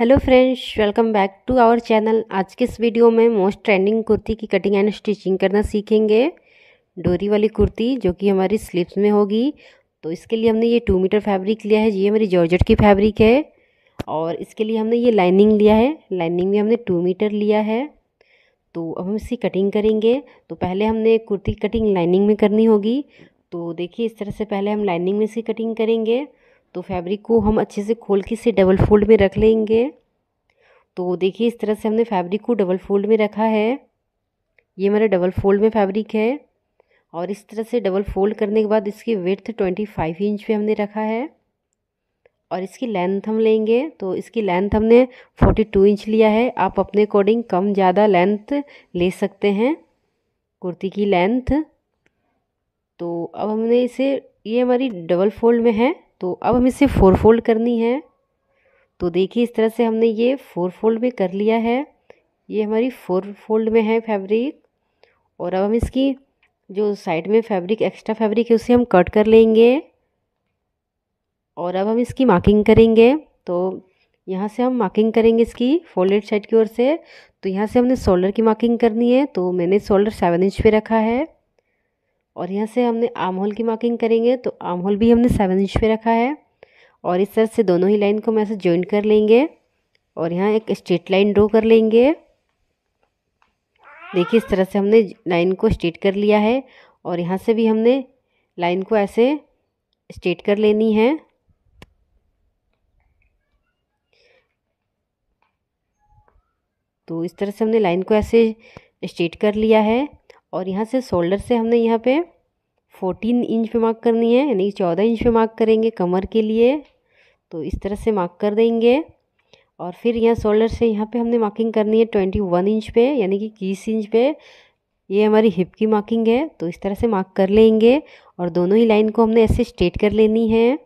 hello friends welcome back to our channel आज के इस वीडियो में मोस्ट ट्रेंडिंग कुर्ती की कटिंग एंड स्टिचिंग करना सीखेंगे डोरी वाली कुर्ती जो कि हमारी स्लीव्स में होगी तो इसके लिए हमने ये टू मीटर फैब्रिक लिया है ये हमारी जॉर्जेट की फैब्रिक है और इसके लिए हमने ये लाइनिंग लिया है लाइनिंग में हमने टू मीटर लिया है तो अब हम इसकी कटिंग करेंगे तो पहले हमने कुर्ती की कटिंग लाइनिंग में करनी होगी तो देखिए इस तरह से पहले हम लाइनिंग में इसकी कटिंग करेंगे तो फैब्रिक को हम अच्छे से खोल के इसे डबल फोल्ड में रख लेंगे तो देखिए इस तरह से हमने फैब्रिक को डबल फोल्ड में रखा है ये मेरा डबल फोल्ड में फैब्रिक है और इस तरह से डबल फोल्ड करने के बाद इसकी वेथ ट्वेंटी फाइव इंच पे हमने रखा है और इसकी लेंथ हम लेंगे तो इसकी लेंथ हमने फोर्टी टू इंच लिया है आप अपने अकॉर्डिंग कम ज़्यादा लेंथ ले सकते हैं कुर्ती की लेंथ तो अब हमने इसे ये हमारी डबल फोल्ड में है तो अब हम इसे फोर फोल्ड करनी है तो देखिए इस तरह से हमने ये फोर फोल्ड में कर लिया है ये हमारी फोर फोल्ड में है फैब्रिक और अब हम इसकी जो साइड में फैब्रिक एक्स्ट्रा फैब्रिक है उसे हम कट कर लेंगे और अब हम इसकी मार्किंग करेंगे तो यहाँ से हम मार्किंग करेंगे इसकी फोल्डेड साइड की ओर से तो यहाँ से हमने शोल्डर की मार्किंग करनी है तो मैंने शोल्डर सेवन इंच पे रखा है और यहाँ से हमने आर्म होल की मार्किंग करेंगे तो आर्म होल भी हमने सेवन इंच पे रखा है और इस तरह से दोनों ही लाइन को हम ऐसे ज्वाइन कर लेंगे और यहाँ एक स्ट्रेट लाइन ड्रॉ कर लेंगे देखिए इस तरह से हमने लाइन को स्ट्रेट कर लिया है और यहाँ से भी हमने लाइन को ऐसे स्ट्रेट कर लेनी है तो इस तरह से हमने लाइन को ऐसे स्ट्रेट कर लिया है और यहाँ से शोल्डर से हमने यहाँ पे फोर्टीन इंच पे मार्क करनी है यानी चौदह इंच पे मार्क करेंगे कमर के लिए तो इस तरह से मार्क कर देंगे और फिर यहाँ शोल्डर से यहाँ पे हमने मार्किंग करनी है ट्वेंटी वन इंच पे यानी कि इक्कीस इंच पे ये हमारी हिप की मार्किंग है तो इस तरह से मार्क कर लेंगे और दोनों ही लाइन को हमने ऐसे स्ट्रेट कर लेनी है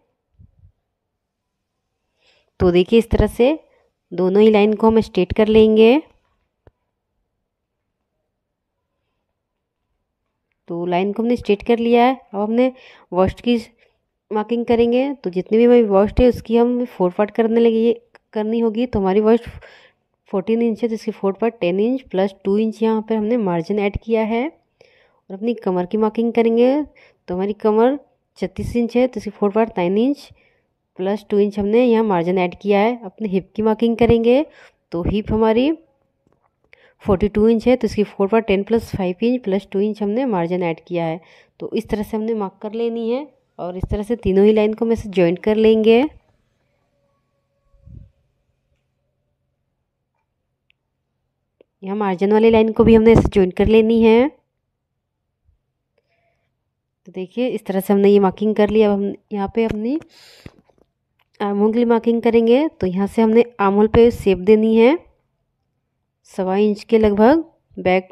तो देखिए इस तरह से दोनों ही लाइन को हम स्ट्रेट कर लेंगे तो लाइन को हमने स्ट्रेट कर लिया है अब हमने वर्स्ट की मार्किंग करेंगे तो जितनी भी हमारी वर्स्ट है उसकी हम फोर पार्ट करने लगे करनी होगी तो हमारी वर्स्ट फोर्टीन इंच है तो इसकी four part ten inch plus two inch यहाँ पर हमने मार्जिन ऐड किया है और अपनी कमर की मार्किंग करेंगे तो हमारी कमर छत्तीस इंच है तो इसकी four part nine inch plus two inch हमने यहाँ मार्जिन ऐड किया है अपने हिप की मार्किंग करेंगे तो हिप हमारी 42 इंच है तो इसकी फोर पर 10 plus five inch plus two inch हमने मार्जिन ऐड किया है तो इस तरह से हमने मार्क कर लेनी है और इस तरह से तीनों ही लाइन को मैं से ज्वाइंट कर लेंगे यहाँ मार्जिन वाली लाइन को भी हमने ऐसे ज्वाइन कर लेनी है तो देखिए इस तरह से हमने ये मार्किंग कर ली अब हम यहाँ पे अपनी आमोल की मार्किंग करेंगे तो यहाँ से हमने आमोल पे सेप देनी है सवा इंच के लगभग बैक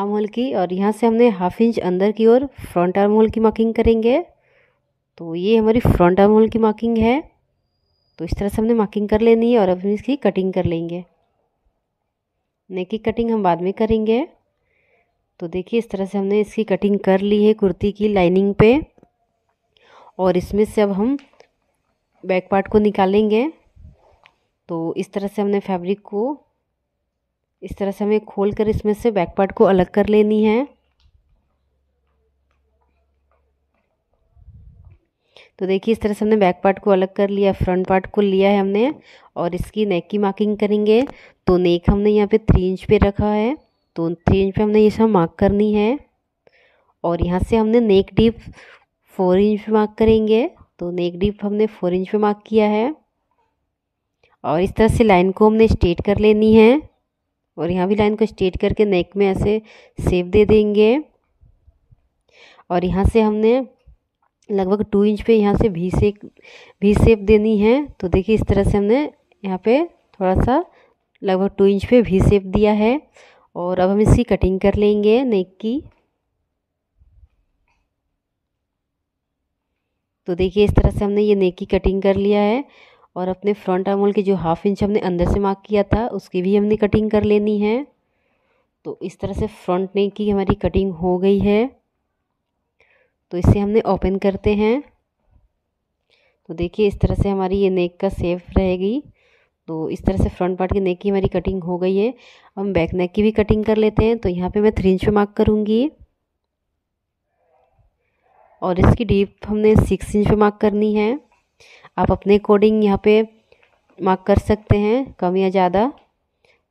आर्म होल की और यहाँ से हमने हाफ इंच अंदर की ओर फ्रंट आर्म होल की मार्किंग करेंगे तो ये हमारी फ्रंट आर्म होल की मार्किंग है तो इस तरह से हमने मार्किंग कर लेनी है और अब हम इसकी कटिंग कर लेंगे नेक की कटिंग हम बाद में करेंगे तो देखिए इस तरह से हमने इसकी कटिंग कर ली है कुर्ती की लाइनिंग पे और इसमें से अब हम बैक पार्ट को निकालेंगे तो इस तरह से हमने फैब्रिक को इस तरह से हमें खोल कर इसमें से बैक पार्ट को अलग कर लेनी है तो देखिए इस तरह से हमने बैक पार्ट को अलग कर लिया फ्रंट पार्ट को लिया है हमने और इसकी नेक की मार्किंग करेंगे तो नेक हमने यहाँ पे थ्री इंच पे रखा है तो थ्री इंच पे हमने ये सब मार्क करनी है और यहाँ से हमने नेक डीप फोर इंच पे मार्क करेंगे तो नेक डीप हमने फोर इंच पे मार्क किया है और इस तरह से लाइन को हमने स्ट्रेट कर लेनी है और यहाँ भी लाइन को स्ट्रेट करके नेक में ऐसे सेब दे देंगे और यहाँ से हमने लगभग टू इंच पे यहाँ से भी सेप भी सेप देनी है तो देखिए इस तरह से हमने यहाँ पे थोड़ा सा लगभग टू इंच पे भी सेप दिया है और अब हम इसकी कटिंग कर लेंगे नेक की तो देखिए इस तरह से हमने ये नेक की कटिंग कर लिया है और अपने फ्रंट आर्मोल की जो हाफ इंच हमने अंदर से मार्क किया था उसकी भी हमने कटिंग कर लेनी है तो इस तरह से फ्रंट नेक की हमारी कटिंग हो गई है तो इसे हमने ओपन करते हैं तो देखिए इस तरह से हमारी ये नेक का सेफ रहेगी तो इस तरह से फ्रंट पार्ट की नेक की हमारी कटिंग हो गई है हम बैक नेक की भी कटिंग कर लेते हैं तो यहाँ पे मैं थ्री इंच पे मार्क करूँगी और इसकी डीप हमने सिक्स इंच पे मार्क करनी है आप अपने अकॉर्डिंग यहाँ पे मार्क कर सकते हैं कम या ज़्यादा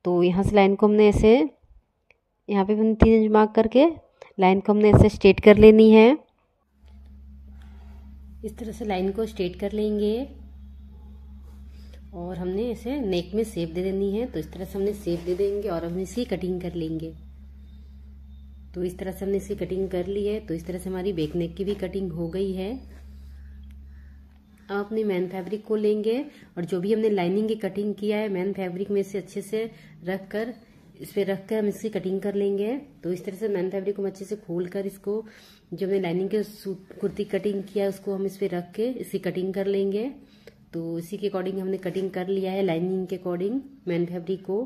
तो यहाँ से लाइन को हमने ऐसे यहाँ पे हमने तीन इंच मार्क करके लाइन को हमने ऐसे स्ट्रेट कर लेनी है इस तरह से लाइन को स्ट्रेट कर लेंगे और हमने इसे नेक में सेप दे देनी है तो इस तरह से हमने सेप दे देंगे और हम इसकी कटिंग कर लेंगे तो इस तरह से हमने इसकी कटिंग कर ली है तो इस तरह से हमारी बेक नेक की भी कटिंग हो गई है हम अपनी मैन फैब्रिक को लेंगे और जो भी हमने लाइनिंग की कटिंग किया है मैन फैब्रिक में इसे अच्छे से रख कर इस पर रख कर हम इसकी कटिंग कर लेंगे तो इस तरह से मैन फैब्रिक को हम अच्छे से खोल कर इसको जो हमने लाइनिंग के सूट कुर्ती कटिंग किया है उसको हम इस पर रख के इसकी कटिंग कर लेंगे तो इसी के अकॉर्डिंग हमने कटिंग कर लिया है लाइनिंग के अकॉर्डिंग मैन फैब्रिक को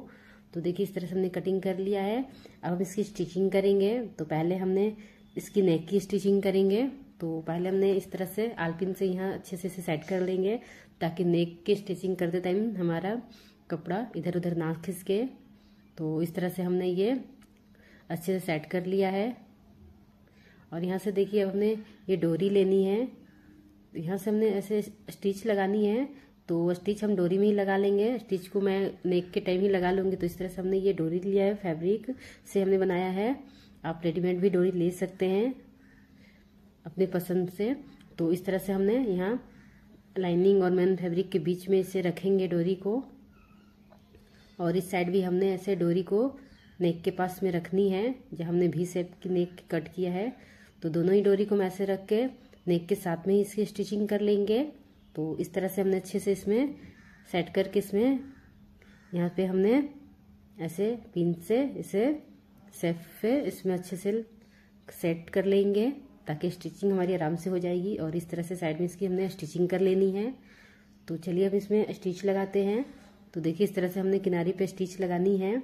तो देखिए इस तरह से हमने कटिंग कर लिया है अब हम इसकी स्टिचिंग करेंगे तो पहले हमने इसकी नेक की स्टिचिंग करेंगे तो पहले हमने इस तरह से आलपिन से यहाँ अच्छे से इसे सेट कर लेंगे ताकि नेक के स्टिचिंग करते टाइम हमारा कपड़ा इधर उधर ना खिसके तो इस तरह से हमने ये अच्छे से सेट कर लिया है और यहाँ से देखिए अब हमने ये डोरी लेनी है यहाँ से हमने ऐसे स्टिच लगानी है तो स्टिच हम डोरी में ही लगा लेंगे स्टिच को मैं नेक के टाइम ही लगा लूँगी तो इस तरह से हमने ये डोरी लिया है फैब्रिक से हमने बनाया है आप रेडीमेड भी डोरी ले सकते हैं अपने पसंद से तो इस तरह से हमने यहाँ लाइनिंग और मेन फैब्रिक के बीच में इसे रखेंगे डोरी को और इस साइड भी हमने ऐसे डोरी को नेक के पास में रखनी है जहाँ हमने भी सेप की नेक कट किया है तो दोनों ही डोरी को हम ऐसे रख के नेक के साथ में ही इसकी स्टिचिंग कर लेंगे तो इस तरह से हमने अच्छे से इसमें सेट करके इसमें यहाँ पे हमने ऐसे पिन से इसे सेफ पे इसमें अच्छे से सेट कर लेंगे ताकि स्टिचिंग हमारी आराम से हो जाएगी और इस तरह से साइड में इसकी हमने स्टिचिंग कर लेनी है तो चलिए अब इसमें स्टिच लगाते हैं तो देखिए इस तरह से हमने किनारे पे स्टिच लगानी है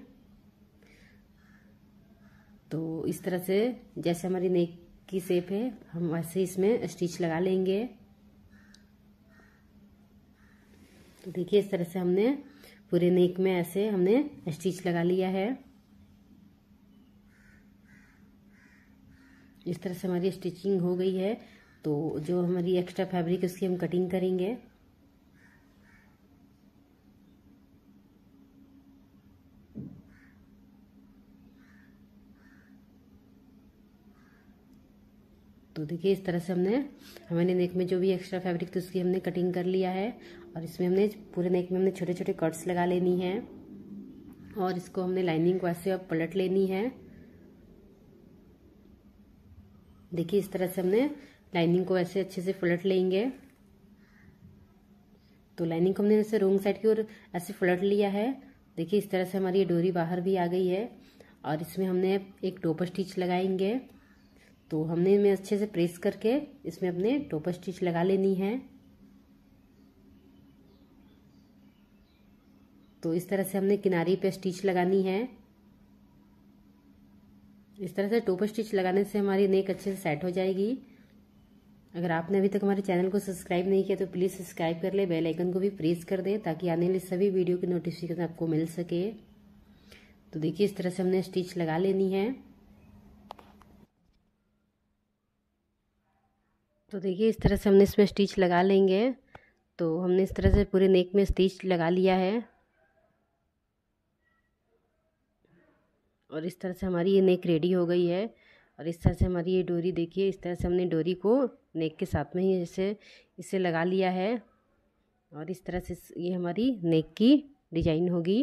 तो इस तरह से जैसे हमारी नेक की सेप है हम वैसे इसमें स्टिच लगा लेंगे तो देखिए इस तरह से हमने पूरे नेक में ऐसे हमने स्टिच लगा लिया है इस तरह से हमारी स्टिचिंग हो गई है तो जो हमारी एक्स्ट्रा फैब्रिक उसकी हम कटिंग करेंगे तो देखिए इस तरह से हमने हमारे नेक में जो भी एक्स्ट्रा फैब्रिक थी उसकी हमने कटिंग कर लिया है और इसमें हमने पूरे नेक में हमने छोटे छोटे कट्स लगा लेनी है और इसको हमने लाइनिंग को ऐसे अब पलट लेनी है देखिए इस तरह से हमने लाइनिंग को ऐसे अच्छे से पलट लेंगे तो लाइनिंग को हमने ऐसे रोंग साइड की ओर ऐसे पलट लिया है देखिए इस तरह से हमारी ये डोरी बाहर भी आ गई है और इसमें हमने एक टोपर स्टिच लगाएंगे तो हमने इसमें अच्छे से प्रेस करके इसमें अपने टोपर स्टिच लगा लेनी है तो इस तरह से हमने किनारी पे स्टिच लगानी है इस तरह से टोपर स्टिच लगाने से हमारी नेक अच्छे से सेट हो जाएगी अगर आपने अभी तक हमारे चैनल को सब्सक्राइब नहीं किया तो प्लीज़ सब्सक्राइब कर ले बेल आइकन को भी प्रेस कर दें ताकि आने वाली सभी वीडियो की नोटिफिकेशन आपको मिल सके तो देखिए इस तरह से हमने स्टिच लगा लेनी है तो देखिए इस तरह से हमने इसमें स्टिच लगा लेंगे तो हमने इस तरह से पूरे नेक में स्टिच लगा लिया है और इस तरह से हमारी ये नेक रेडी हो गई है और इस तरह से हमारी ये डोरी देखिए इस तरह से हमने डोरी को नेक के साथ में ही जैसे इसे लगा लिया है और इस तरह से ये हमारी नेक की डिजाइन होगी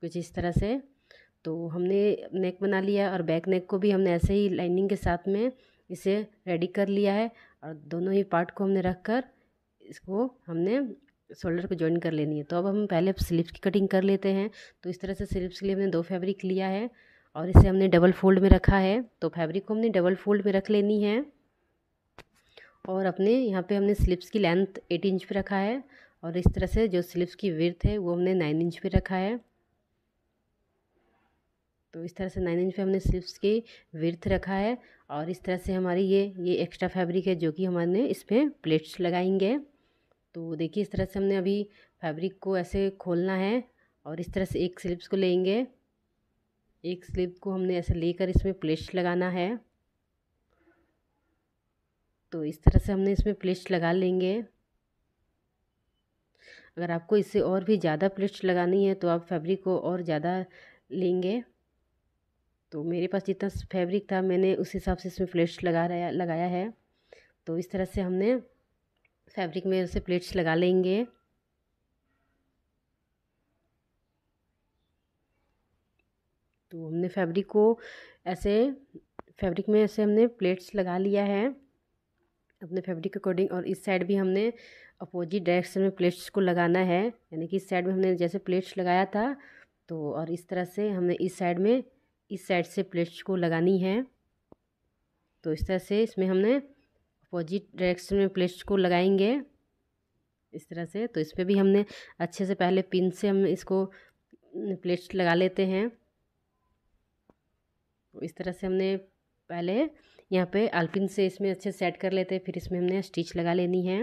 कुछ इस तरह से तो हमने नेक बना लिया और बैक नेक को भी हमने ऐसे ही लाइनिंग के साथ में इसे रेडी कर लिया है और दोनों ही पार्ट को हमने रख कर इसको हमने शोल्डर को ज्वाइन कर लेनी है तो अब हम पहले स्लीव्स की कटिंग कर लेते हैं तो इस तरह से स्लीव्स के लिए हमने दो फैब्रिक लिया है और इसे हमने डबल फोल्ड में रखा है तो फैब्रिक को हमने डबल फोल्ड में रख लेनी है और अपने यहाँ पे हमने स्लिप्स की लेंथ एट इंच पे रखा है और इस तरह से जो स्लिप्स की विर्थ है वो हमने नाइन इंच पे रखा है तो इस तरह से नाइन इंच पे हमने स्लिप्स की विर्थ रखा है और इस तरह से हमारी ये ये एक्स्ट्रा फैब्रिक है जो कि हमारे इस पर प्लेट्स लगाएंगे तो देखिए इस तरह से हमने अभी फैब्रिक को ऐसे खोलना है और इस तरह से एक स्लिप्स को लेंगे एक स्लिप को हमने ऐसे लेकर इसमें प्लेस लगाना है तो इस तरह से हमने इसमें प्लेस लगा लेंगे अगर आपको इससे और भी ज़्यादा प्लेस लगानी है तो आप फैब्रिक को और ज़्यादा लेंगे तो मेरे पास जितना फैब्रिक था मैंने उस हिसाब से इसमें प्लेस लगा रहा लगाया है तो इस तरह से हमने फैब्रिक में उसे प्लेट्स लगा लेंगे तो हमने फैब्रिक को ऐसे फैब्रिक में ऐसे हमने प्लेट्स लगा लिया है अपने फैब्रिक के अकॉर्डिंग और इस साइड भी हमने अपोजिट डायरेक्शन में प्लेट्स को लगाना है यानी कि इस साइड में हमने जैसे प्लेट्स लगाया था तो और इस तरह से हमने इस साइड में इस साइड से प्लेट्स को लगानी है तो इस तरह से इसमें हमने अपोजिट डायरेक्शन में प्लेट्स को लगाएंगे इस तरह से तो इस पर भी हमने अच्छे से पहले पिन से हम इसको प्लेट्स लगा लेते हैं तो इस तरह से हमने पहले यहाँ पे आलपिन से इसमें अच्छे सेट कर लेते हैं फिर इसमें हमने स्टिच लगा लेनी है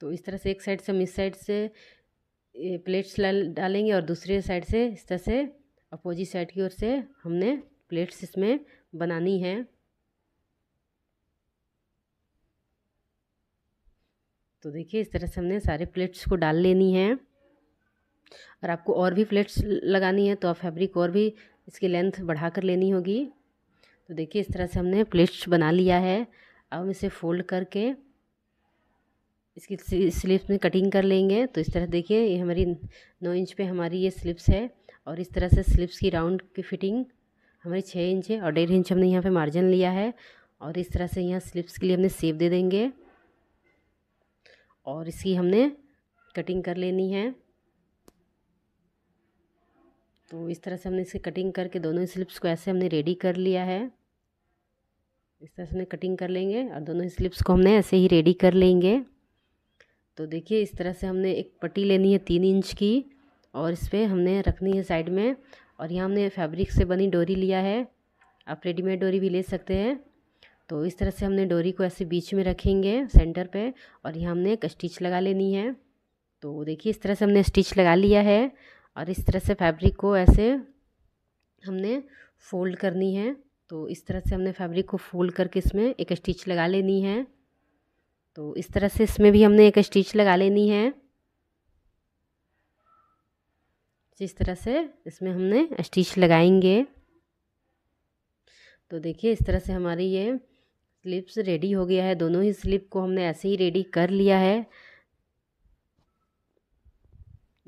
तो इस तरह से एक साइड से हम इस साइड से प्लेट्स डालेंगे और दूसरे साइड से इस तरह से अपोजिट साइड की ओर से हमने प्लेट्स इसमें बनानी है तो देखिए इस तरह से हमने सारे प्लेट्स को डाल लेनी है और आपको और भी प्लेट्स लगानी है तो आप फैब्रिक और भी इसकी लेंथ बढ़ा कर लेनी होगी तो देखिए इस तरह से हमने प्लेट्स बना लिया है अब हम इसे फोल्ड करके इसकी स्लिप्स में कटिंग कर लेंगे तो इस तरह देखिए ये हमारी नौ इंच पे हमारी ये स्लिप्स है और इस तरह से स्लिप्स की राउंड की फिटिंग हमारी छः इंच है और डेढ़ इंच हमने यहाँ पर मार्जिन लिया है और इस तरह से यहाँ स्लिप्स के लिए हमने सेब दे देंगे और इसकी हमने कटिंग कर लेनी है तो इस तरह से हमने इसे कटिंग करके दोनों स्लिप्स को ऐसे हमने रेडी कर लिया है इस तरह से हमने कटिंग कर लेंगे और दोनों स्लिप्स को हमने ऐसे ही रेडी कर लेंगे तो देखिए इस तरह से हमने एक पट्टी लेनी है तीन इंच की और इस पर हमने रखनी है साइड में और यहाँ हमने फैब्रिक से बनी डोरी लिया है आप रेडीमेड डोरी भी ले सकते हैं तो इस तरह से हमने डोरी को ऐसे बीच में रखेंगे सेंटर पे और यहाँ हमने एक स्टिच लगा लेनी है तो देखिए इस तरह से हमने स्टिच लगा लिया है और इस तरह से फैब्रिक को ऐसे हमने फोल्ड करनी है तो इस तरह से हमने फैब्रिक को फोल्ड करके इसमें एक स्टिच लगा लेनी है तो इस तरह से इसमें भी हमने एक स्टिच लगा लेनी है जिस तरह से इसमें हमने स्टिच लगाएंगे तो देखिए इस तरह से हमारी ये स्लिप्स रेडी हो गया है दोनों ही स्लिप को हमने ऐसे ही रेडी कर लिया है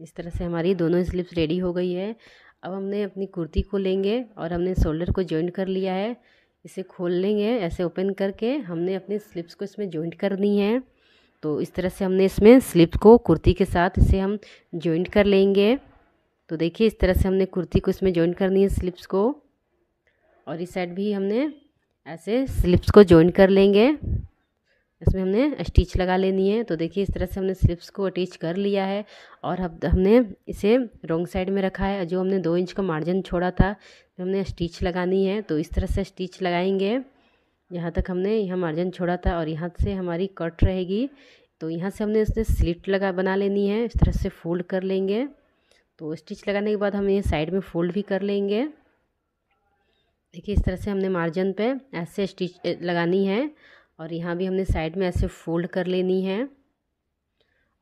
इस तरह से हमारी दोनों स्लिप्स रेडी हो गई है अब हमने अपनी कुर्ती को लेंगे और हमने शोल्डर को जॉइंट कर लिया है इसे खोल लेंगे ऐसे ओपन करके हमने अपने स्लिप्स को इसमें जॉइंट करनी है तो इस तरह से हमने इसमें स्लिप को कुर्ती के साथ इसे हम जॉइंट कर लेंगे तो देखिए इस तरह से हमने कुर्ती को इसमें जॉइंट करनी है स्लिप्स को और इस साइड भी हमने ऐसे स्लिप्स को ज्वाइन कर लेंगे इसमें हमने स्टिच लगा लेनी है तो देखिए इस तरह से हमने स्लिप्स को अटैच कर लिया है और अब हमने इसे रॉन्ग साइड में रखा है जो हमने दो इंच का मार्जिन छोड़ा था तो हमने स्टिच लगानी है तो इस तरह से स्टिच लगाएंगे यहाँ तक हमने यहाँ मार्जिन छोड़ा था और यहाँ से हमारी कट रहेगी तो यहाँ से हमने इसने स्लिट लगा बना लेनी है इस तरह से फोल्ड कर लेंगे तो स्टिच लगाने के बाद हम ये साइड में फोल्ड भी कर लेंगे देखिए इस तरह से हमने मार्जिन पे ऐसे स्टिच लगानी है और यहाँ भी हमने साइड में ऐसे फोल्ड कर लेनी है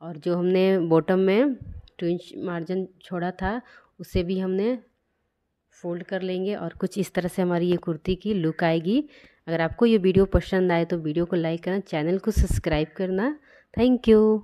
और जो हमने बॉटम में टू इंच मार्जिन छोड़ा था उसे भी हमने फोल्ड कर लेंगे और कुछ इस तरह से हमारी ये कुर्ती की लुक आएगी अगर आपको ये वीडियो पसंद आए तो वीडियो को लाइक करना चैनल को सब्सक्राइब करना थैंक यू